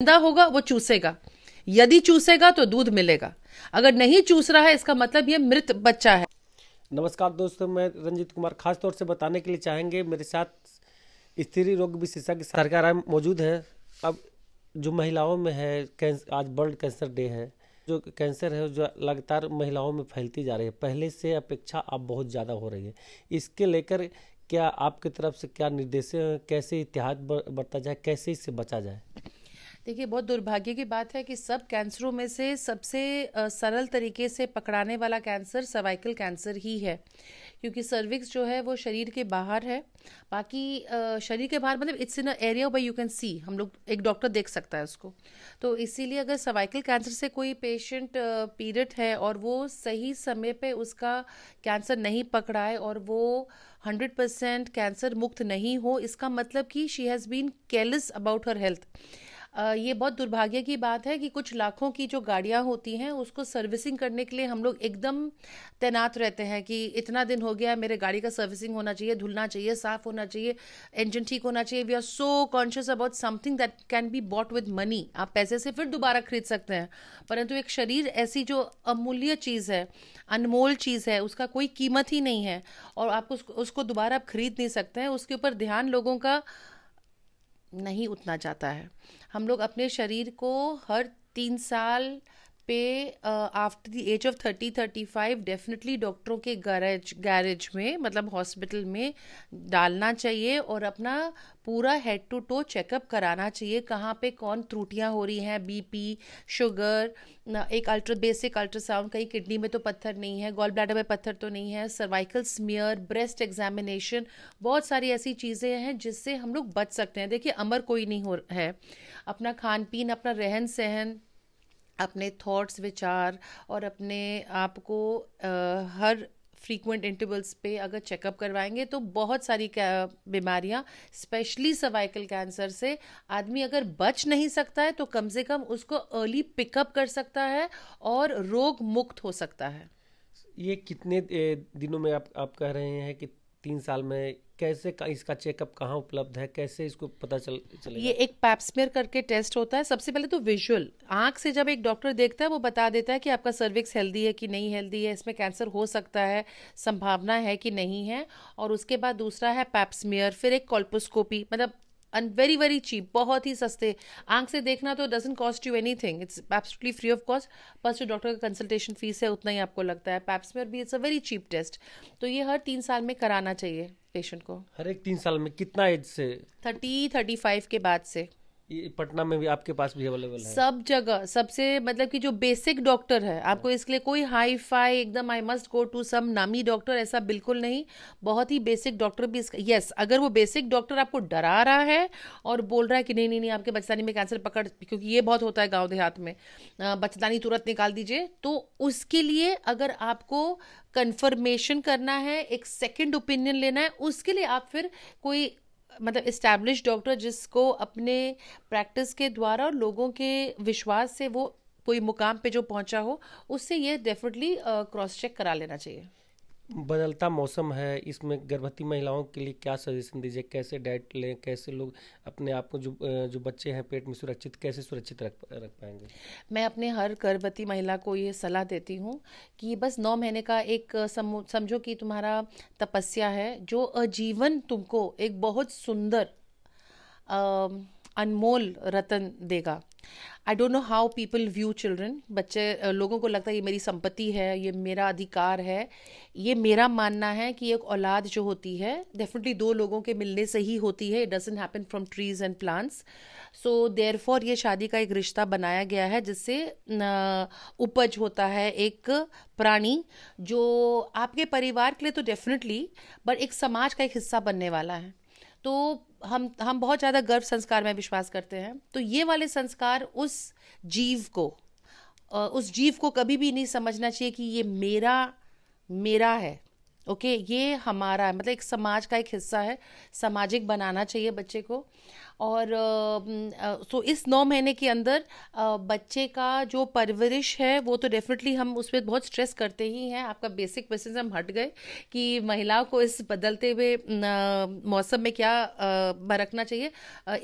गंदा होगा वो चूसेगा यदि चूसेगा तो दूध मिलेगा अगर नहीं चूस रहा है इसका मतलब ये मृत बच्चा है नमस्कार दोस्तों मैं रंजीत कुमार खास तौर से बताने के लिए चाहेंगे मेरे साथ स्त्री रोग विशेषज्ञ सरकार मौजूद है अब जो महिलाओं में है आज वर्ल्ड कैंसर डे है जो कैंसर है जो लगातार महिलाओं में फैलती जा रही है पहले से अपेक्षा अब बहुत ज़्यादा हो रही है इसके लेकर क्या आपकी तरफ से क्या निर्देश कैसे इतिहास बरता जाए कैसे इससे बचा जाए देखिए बहुत दुर्भाग्य की बात है कि सब कैंसरों में से सबसे सरल तरीके से पकड़ाने वाला कैंसर सर्वाइकल कैंसर ही है क्योंकि सर्विक्स जो है वो शरीर के बाहर है बाकी शरीर के बाहर मतलब it's in a area by you can see हम लोग एक डॉक्टर देख सकता है उसको तो इसीलिए अगर सर्वाइकल कैंसर से कोई पेशेंट पीरियड है और वो सही समय पे उसका कैंसर नहीं पकड़ाए और वो हंड्रेड परसेंट कैंसर मुक्त नहीं हो इसका मतलब कि she has been careless about her health ये बहुत दुर्भाग्य की बात है कि कुछ लाखों की जो गाड़ियाँ होती हैं उसको सर्विसिंग करने के लिए हम लोग एकदम तैनात रहते हैं कि इतना दिन हो गया मेरे गाड़ी का सर्विसिंग होना चाहिए धुलना चाहिए साफ होना चाहिए इंजन ठीक होना चाहिए we are so conscious about something that can be bought with money आप पैसे से फिर दोबारा खरीद सकते हैं परंतु एक शरीर ऐसी जो अमूल्य चीज़ है अनमोल चीज़ है उसका कोई कीमत ही नहीं है और आप उसको दोबारा आप खरीद नहीं सकते हैं उसके ऊपर ध्यान लोगों का नहीं उतना जाता है हम लोग अपने शरीर को हर तीन साल पे after the age of thirty thirty five definitely डॉक्टरों के गैरेज गैरेज में मतलब हॉस्पिटल में डालना चाहिए और अपना पूरा हेड टू टो चेकअप कराना चाहिए कहाँ पे कौन त्रुटियाँ हो रही हैं बीपी शुगर एक अल्ट्रा बेसिक अल्ट्रासाउंड कहीं किडनी में तो पत्थर नहीं है गॉल ब्लैडर में पत्थर तो नहीं है सर्वाइकल स्मियर ब्रेस्ट एग्जामिनेशन बहुत सारी ऐसी चीज़ें हैं जिससे हम लोग बच सकते हैं देखिए अमर कोई नहीं हो है अपना खान पीन अपना रहन सहन अपने थॉट्स विचार और अपने आप को हर फ्रीक्वेंट इंटरवल्स पे अगर चेकअप करवाएंगे तो बहुत सारी बीमारियां स्पेशली सर्वाइकल कैंसर से आदमी अगर बच नहीं सकता है तो कम से कम उसको अर्ली पिकअप कर सकता है और रोग मुक्त हो सकता है ये कितने दिनों में आप आप कह रहे हैं कि तीन साल में कैसे इसका चेकअप कहाँ उपलब्ध है कैसे इसको पता चल चलेगा ये एक पैप्समेयर करके टेस्ट होता है सबसे पहले तो विजुअल आंख से जब एक डॉक्टर देखता है वो बता देता है कि आपका सर्विक्स हेल्दी है कि नहीं हेल्दी है इसमें कैंसर हो सकता है संभावना है कि नहीं है और उसके बाद दूसरा है पैप्समेयर फिर एक कॉल्पोस्कोपी मतलब एंड वेरी वेरी चीप बहुत ही सस्ते आंख से देखना तो डजेंट कॉस्ट यू एनी थिंग it's absolutely free of cost बस जो डॉक्टर का कंसल्टेशन फीस है उतना ही आपको लगता है और भी it's a very cheap test तो ये हर तीन साल में कराना चाहिए पेशेंट को हर एक तीन साल में कितना एज से थर्टी थर्टी फाइव के बाद से पटना में भी आपके पास भी अवेलेबल है सब जगह सबसे मतलब कि जो बेसिक डॉक्टर है आपको इसके लिए कोई हाई फाई एकदम I must go to some नामी डॉक्टर ऐसा बिल्कुल नहीं बहुत ही बेसिक डॉक्टर भी इसका यस अगर वो बेसिक डॉक्टर आपको डरा रहा है और बोल रहा है कि नहीं नहीं नहीं आपके बच्चदानी में कैंसर पकड़ क्योंकि ये बहुत होता है गाँव देहात में बच्चदानी तुरंत निकाल दीजिए तो उसके लिए अगर आपको कन्फर्मेशन करना है एक सेकेंड ओपिनियन लेना है उसके लिए आप फिर कोई मतलब इस्टेब्लिश डॉक्टर जिसको अपने प्रैक्टिस के द्वारा और लोगों के विश्वास से वो कोई मुकाम पे जो पहुंचा हो उससे ये डेफिनेटली क्रॉस चेक करा लेना चाहिए बदलता मौसम है इसमें गर्भवती महिलाओं के लिए क्या सजेशन दीजिए कैसे डाइट लें कैसे लोग अपने आप को जो जो बच्चे हैं पेट में सुरक्षित कैसे सुरक्षित रख रख पाएंगे मैं अपने हर गर्भवती महिला को ये सलाह देती हूँ कि बस नौ महीने का एक समझो कि तुम्हारा तपस्या है जो आजीवन तुमको एक बहुत सुंदर अनमोल रतन देगा I don't know how people view children बच्चे लोगों को लगता है ये मेरी संपत्ति है ये मेरा अधिकार है ये मेरा मानना है कि एक औलाद जो होती है डेफिनेटली दो लोगों के मिलने से ही होती है it doesn't happen from trees and plants so therefore ये शादी का एक रिश्ता बनाया गया है जिससे उपज होता है एक प्राणी जो आपके परिवार के लिए तो डेफिनेटली बट एक समाज का एक हिस्सा बनने वाला है तो हम हम बहुत ज़्यादा गर्व संस्कार में विश्वास करते हैं तो ये वाले संस्कार उस जीव को उस जीव को कभी भी नहीं समझना चाहिए कि ये मेरा मेरा है ओके ये हमारा है मतलब एक समाज का एक हिस्सा है सामाजिक बनाना चाहिए बच्चे को और सो इस नौ महीने के अंदर बच्चे का जो परवरिश है वो तो डेफिनेटली हम उस पर बहुत स्ट्रेस करते ही हैं आपका बेसिक क्वेश्चन हम हट गए कि महिलाओं को इस बदलते हुए मौसम में क्या बरतना चाहिए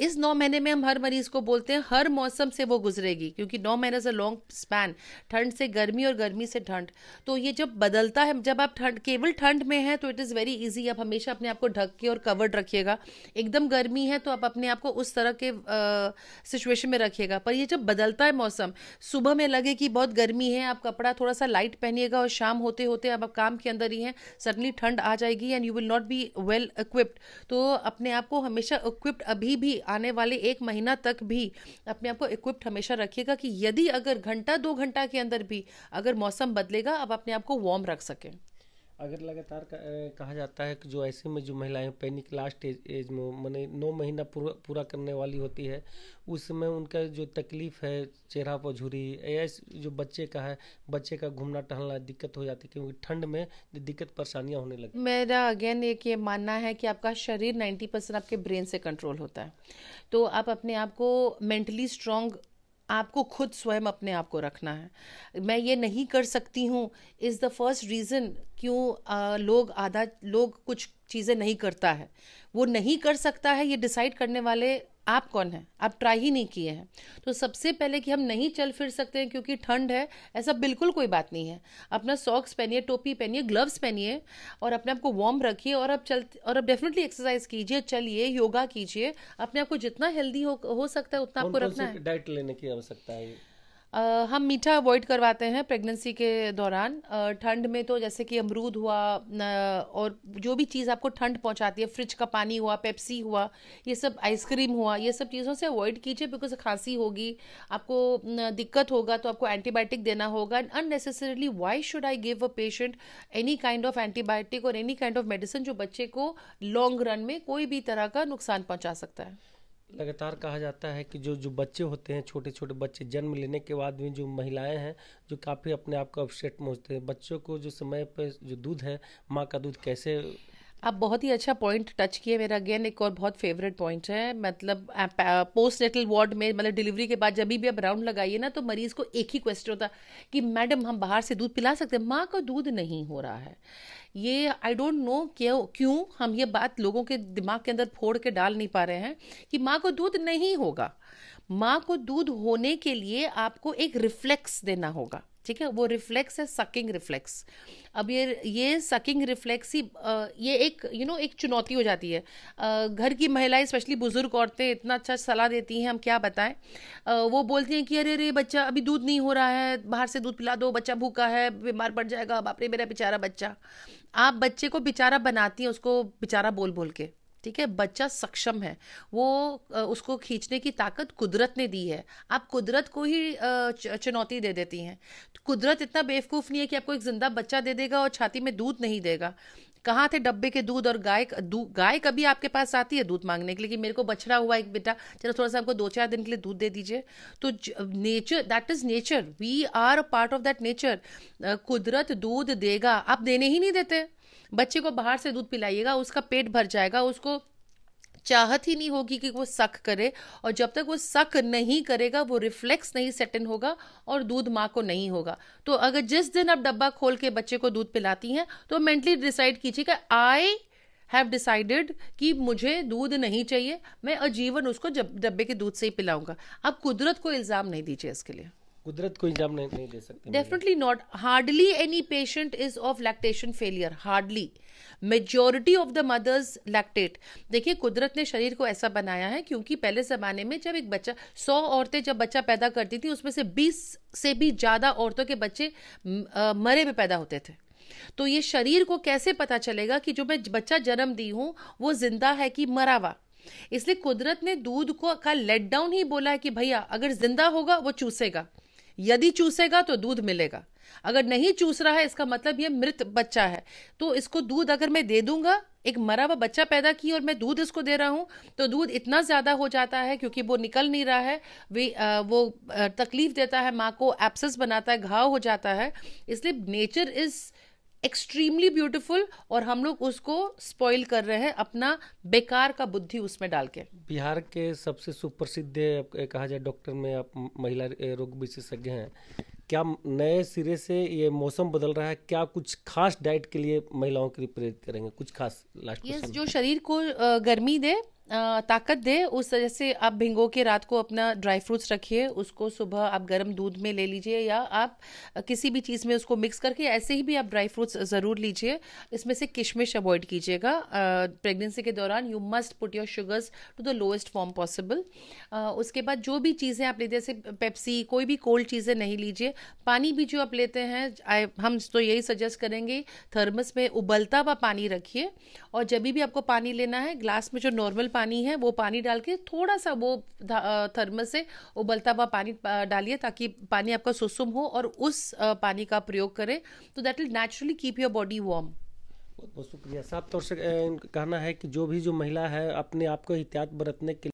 इस नौ महीने में हम हर मरीज को बोलते हैं हर मौसम से वो गुजरेगी क्योंकि नौ महीने से लॉन्ग स्पैन ठंड से गर्मी और गर्मी से ठंड तो ये जब बदलता है जब आप ठंड केवल ठंड में हैं तो इट इज़ वेरी इजी आप हमेशा अपने आप को ढक के और कवर्ड रखिएगा एकदम गर्मी है तो आप अपने आप आपको उस तरह के सिचुएशन में रखिएगा पर ये जब बदलता है मौसम सुबह में लगे कि बहुत गर्मी है आप कपड़ा थोड़ा सा लाइट पहनिएगा और शाम होते होते अब आप काम के अंदर ही हैं सडनली ठंड आ जाएगी and you will not be well equipped तो अपने आप को हमेशा इक्विप्ड अभी भी आने वाले एक महीना तक भी अपने आप को इक्विप्ड हमेशा रखिएगा कि यदि अगर घंटा दो घंटा के अंदर भी अगर मौसम बदलेगा आप अपने आप को वार्म रख सकें अगर लगातार कहा जाता है कि जो ऐसे में जो महिलाएं पैनिक लास्ट एज, एज में मैंने नौ महीना पूरा पूरा करने वाली होती है उस समय उनका जो तकलीफ है चेहरा पर झुरी ऐसे जो बच्चे का है बच्चे का घूमना टहलना दिक्कत हो जाती है क्योंकि ठंड में दिक्कत परेशानियाँ होने लगती मेरा अगेन एक ये मानना है कि आपका शरीर नाइन्टी परसेंट आपके ब्रेन से कंट्रोल होता है तो आप अपने आप को मेंटली स्ट्रांग आपको खुद स्वयं अपने आप को रखना है मैं ये नहीं कर सकती हूँ इज़ द फर्स्ट रीज़न क्यों लोग आधा लोग कुछ चीज़ें नहीं करता है वो नहीं कर सकता है ये डिसाइड करने वाले आप कौन हैं आप ट्राई ही नहीं किए हैं तो सबसे पहले कि हम नहीं चल फिर सकते हैं क्योंकि ठंड है ऐसा बिल्कुल कोई बात नहीं है अपना सॉक्स पहनिए टोपी पहनिए ग्लव्स पहनिए और अपने आप को वार्म रखिए और आप चल और अब डेफिनेटली एक्सरसाइज कीजिए चलिए योगा कीजिए अपने आप को जितना हेल्दी हो, हो सकता है उतना आपको रखना है डाइट लेने की आवश्यकता है हम मीठा अवॉइड करवाते हैं प्रेगनेंसी के दौरान ठंड में तो जैसे कि अमरूद हुआ और जो भी चीज़ आपको ठंड पहुंचाती है फ्रिज का पानी हुआ पेप्सी हुआ ये सब आइसक्रीम हुआ ये सब चीज़ों से अवॉइड कीजिए बिकॉज खांसी होगी आपको दिक्कत होगा तो आपको एंटीबायोटिक देना होगा and unnecessarily why should I give a patient any kind of antibiotic और एनी काइंड ऑफ मेडिसिन जो बच्चे को लॉन्ग रन में कोई भी तरह का नुकसान पहुँचा सकता है लगातार कहा जाता है कि जो जो बच्चे होते हैं छोटे छोटे बच्चे जन्म लेने के बाद भी जो महिलाएं हैं जो काफ़ी अपने आप को अपसेट मोजते हैं बच्चों को जो समय पर जो दूध है माँ का दूध कैसे आप बहुत ही अच्छा पॉइंट टच किए मेरा अगेन एक और बहुत फेवरेट पॉइंट है मतलब पोस्ट नेटल वार्ड में मतलब डिलीवरी के बाद जब भी आप राउंड लगाइए ना तो मरीज को एक ही क्वेश्चन होता कि मैडम हम बाहर से दूध पिला सकते हैं माँ का दूध नहीं हो रहा है ये आई डोंट नो क्यों क्यों हम ये बात लोगों के दिमाग के अंदर फोड़ के डाल नहीं पा रहे हैं कि माँ को दूध नहीं होगा माँ को दूध होने के लिए आपको एक रिफ्लेक्स देना होगा ठीक है वो रिफ्लेक्स है सकिंग रिफ्लेक्स अब ये ये सकिंग रिफ्लेक्स ही ये एक यू you नो know, एक चुनौती हो जाती है घर की महिलाएं स्पेशली बुजुर्ग औरतें इतना अच्छा सलाह देती हैं हम क्या बताएं वो बोलती हैं कि अरे अरे बच्चा अभी दूध नहीं हो रहा है बाहर से दूध पिला दो बच्चा भूखा है बीमार पड़ जाएगा बापरे मेरा बेचारा बच्चा आप बच्चे को बेचारा बनाती हैं उसको बेचारा बोल बोल के ठीक है बच्चा सक्षम है वो उसको खींचने की ताकत कुदरत ने दी है आप कुदरत को ही चुनौती दे देती हैं कुदरत इतना बेवकूफ़ नहीं है कि आपको एक ज़िंदा बच्चा दे देगा और छाती में दूध नहीं देगा कहाँ थे डब्बे के दूध और गाय गाय कभी आपके पास आती है दूध मांगने के लिए कि मेरे को बछड़ा हुआ एक बेटा चलो थोड़ा सा आपको दो चार दिन के लिए दूध दे दीजिए तो nature that is nature we are a part of that nature कुदरत दूध देगा आप देने ही नहीं देते बच्चे को बाहर से दूध पिलाइएगा उसका पेट भर जाएगा उसको चाहत ही नहीं होगी कि वो सक करे और जब तक वो सक नहीं करेगा वो रिफ्लेक्स नहीं सेट इन होगा और दूध माँ को नहीं होगा तो अगर जिस दिन आप डब्बा खोल के बच्चे को दूध पिलाती हैं तो मेंटली डिसाइड कीजिए कि आई हैव डिसाइडेड कि मुझे दूध नहीं चाहिए मैं आजीवन उसको डब्बे के दूध से ही पिलाऊंगा आप कुदरत को इल्ज़ाम नहीं दीजिए इसके लिए कुदरत को इंजाम नहीं, नहीं दे सकते definitely not hardly any patient is of lactation failure hardly majority of the mothers lactate देखिए कुदरत ने शरीर को ऐसा बनाया है क्योंकि पहले ज़माने में जब एक बच्चा सौ औरतें जब बच्चा पैदा करती थी उसमें से बीस से भी ज़्यादा औरतों के बच्चे मरे में पैदा होते थे तो ये शरीर को कैसे पता चलेगा कि जो मैं बच्चा जन्म दी हूं वो जिंदा है कि मरा हुआ इसलिए कुदरत ने दूध को का लेट डाउन ही बोला है कि भैया अगर जिंदा होगा वो चूसेगा यदि चूसेगा तो दूध मिलेगा अगर नहीं चूस रहा है इसका मतलब ये मृत बच्चा है तो इसको दूध अगर मैं दे दूंगा एक मरा हुआ बच्चा पैदा किया और मैं दूध इसको दे रहा हूं तो दूध इतना ज़्यादा हो जाता है क्योंकि वो निकल नहीं रहा है वे आ, वो तकलीफ देता है माँ को एप्सेस बनाता है घाव हो जाता है इसलिए नेचर इज़ एक्सट्रीमली ब्यूटीफुल और हम लोग उसको स्पॉइल कर रहे हैं अपना बेकार का बुद्धि उसमें डाल के बिहार के सबसे सुप्रसिद्ध कहा जाए डॉक्टर में आप महिला रोग विशेषज्ञ हैं क्या नए सिरे से ये मौसम बदल रहा है क्या कुछ खास डाइट के लिए महिलाओं के लिए प्रेरित करेंगे कुछ खास लास्ट yes, जो शरीर को गर्मी दे ताकत दे उस वजह से आप भिंगो के रात को अपना ड्राई फ्रूट्स रखिए उसको सुबह आप गर्म दूध में ले लीजिए या आप किसी भी चीज़ में उसको मिक्स करके ऐसे ही भी आप ड्राई फ्रूट्स ज़रूर लीजिए इसमें से किशमिश अवॉइड कीजिएगा प्रेगनेंसी के दौरान you must put your sugars to the lowest form possible उसके बाद जो भी चीज़ें आप लेते जैसे पेप्सी कोई भी कोल्ड चीज़ें नहीं लीजिए पानी भी जो आप लेते हैं आई हम तो यही सजेस्ट करेंगे थर्मस में उबलता हुआ पानी रखिए और जब भी आपको पानी लेना है ग्लास में जो नॉर्मल पानी है वो पानी डाल के थोड़ा सा वो थर्मल से उबलता हुआ पानी डालिए ताकि पानी आपका सुसुम हो और उस पानी का प्रयोग करें तो that will naturally keep your body warm बहुत बहुत शुक्रिया साफ तौर से कहना है कि जो भी जो महिला है अपने आप को एहतियात बरतने के